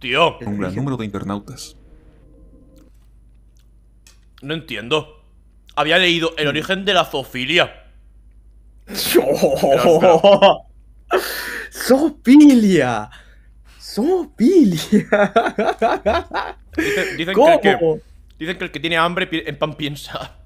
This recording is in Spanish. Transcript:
¡Tío! Un gran número de internautas. No entiendo. Había leído El origen de la Zofilia. Zofilia. Zofilia. dicen que el que tiene hambre en pan piensa.